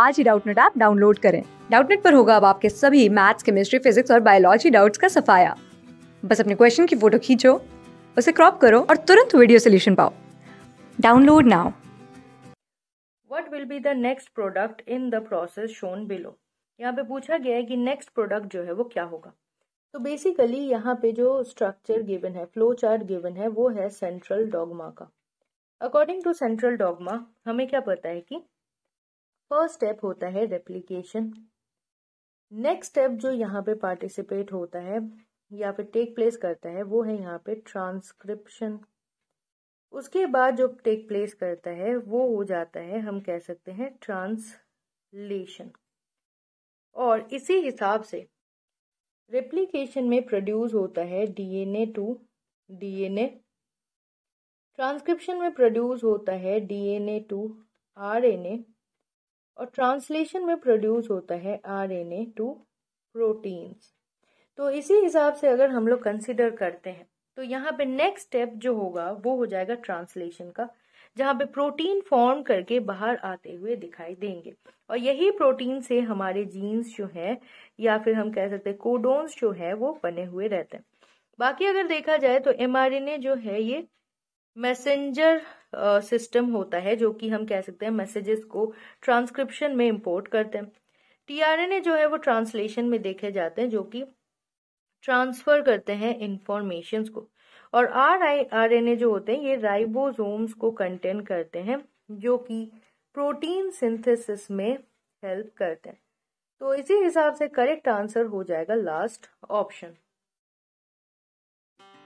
आज ही Doubtnut app download करें डाउटनेट पर होगा अब आपके सभी मैथ्स केमिस्ट्री फिजिक्स और बायोलॉजी डाउट्स का सफाया बस अपने क्वेश्चन की फोटो खींचो उसे क्रॉप करो और तुरंत वीडियो सोल्यूशन पाओ download now what will be the next product in the process shown below यहाँ पे पूछा गया है कि नेक्स्ट प्रोडक्ट जो है वो क्या होगा तो बेसिकली यहाँ पे जो स्ट्रक्चर गिवन है फ्लो चार्ट गिवन है वो है सेंट्रल डॉगमा का अकॉर्डिंग टू सेंट्रल डॉगमा हमें क्या पता है कि फर्स्ट स्टेप होता है रेप्लीकेशन नेक्स्ट स्टेप जो यहाँ पे पार्टिसिपेट होता है या फिर टेक प्लेस करता है वो है यहाँ पे ट्रांसक्रिप्शन उसके बाद जो टेक प्लेस करता है वो हो जाता है हम कह सकते हैं ट्रांसलेशन और इसी हिसाब से रेप्लीकेशन में प्रोड्यूस होता है डीएनए टू डीएनए ट्रांसक्रिप्शन में प्रोड्यूस होता है डीएनए टू आरएनए और ट्रांसलेशन में प्रोड्यूस होता है आरएनए टू प्रोटीन्स तो इसी हिसाब से अगर हम लोग कंसिडर करते हैं तो यहाँ पे नेक्स्ट स्टेप जो होगा वो हो जाएगा ट्रांसलेशन का जहाँ पे प्रोटीन फॉर्म करके बाहर आते हुए दिखाई देंगे और यही प्रोटीन से हमारे जीन्स जो हैं या फिर हम कह सकते हैं कोडोन्स जो है वो बने हुए रहते हैं बाकी अगर देखा जाए तो एमआरएनए जो है ये मैसेंजर सिस्टम होता है जो कि हम कह सकते हैं मैसेजेस को ट्रांसक्रिप्शन में इंपोर्ट करते हैं टीआरएनए जो है वो ट्रांसलेशन में देखे जाते हैं जो कि ट्रांसफर करते हैं इंफॉर्मेशन को और R I R N A जो होते हैं ये राइबोसोम्स को कंटेन करते हैं जो कि प्रोटीन सिंथेसिस में हेल्प करते हैं तो इसी हिसाब से करेक्ट आंसर हो जाएगा लास्ट ऑप्शन